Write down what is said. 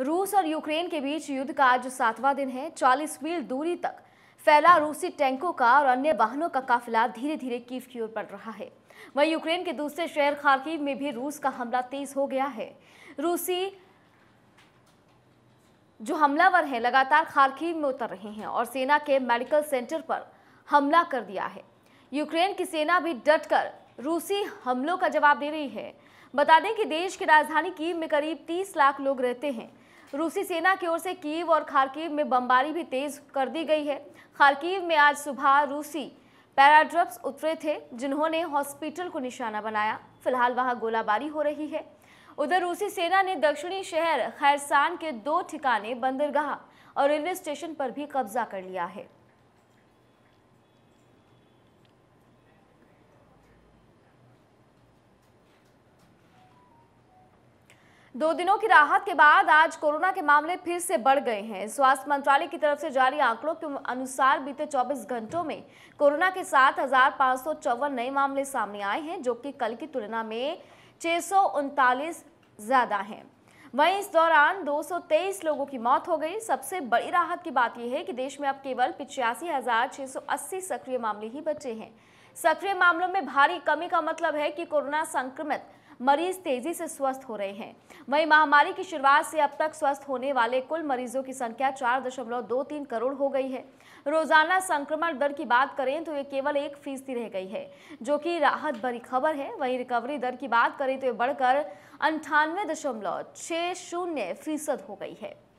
रूस और यूक्रेन के बीच युद्ध का आज सातवां दिन है चालीस मील दूरी तक फैला रूसी टैंकों का और अन्य वाहनों का काफिला धीरे धीरे कीव की ओर बढ़ रहा है वहीं यूक्रेन के दूसरे शहर खार्किव में भी रूस का हमला तेज हो गया है रूसी जो हमलावर हैं लगातार खार्किव में उतर रहे हैं और सेना के मेडिकल सेंटर पर हमला कर दिया है यूक्रेन की सेना भी डटकर रूसी हमलों का जवाब दे रही है बता दें कि देश की राजधानी कीव में करीब 30 लाख लोग रहते हैं रूसी सेना की ओर से कीव और खारकीव में बमबारी भी तेज कर दी गई है खारकीव में आज सुबह रूसी पैराड्रप्स उतरे थे जिन्होंने हॉस्पिटल को निशाना बनाया फिलहाल वहां गोलाबारी हो रही है उधर रूसी सेना ने दक्षिणी शहर खैरसान के दो ठिकाने बंदरगाह और रेलवे स्टेशन पर भी कब्जा कर लिया है दो दिनों की राहत के बाद आज कोरोना के मामले फिर से बढ़ गए हैं स्वास्थ्य मंत्रालय की तरफ से जारी आंकड़ों के अनुसार बीते 24 घंटों में कोरोना के सात नए मामले सामने आए हैं जो कि कल की तुलना में छः ज़्यादा हैं वहीं इस दौरान 223 लोगों की मौत हो गई सबसे बड़ी राहत की बात यह है कि देश में अब केवल पिचासी सक्रिय मामले ही बचे हैं सक्रिय मामलों में भारी कमी का मतलब है कि कोरोना संक्रमित मरीज तेजी से स्वस्थ हो रहे हैं वहीं महामारी की शुरुआत से अब तक स्वस्थ होने वाले कुल मरीजों की संख्या चार दशमलव दो तीन करोड़ हो गई है रोजाना संक्रमण दर की बात करें तो ये केवल एक फीसदी रह गई है जो कि राहत भरी खबर है वहीं रिकवरी दर की बात करें तो ये बढ़कर अंठानवे दशमलव छः शून्य फीसद हो गई है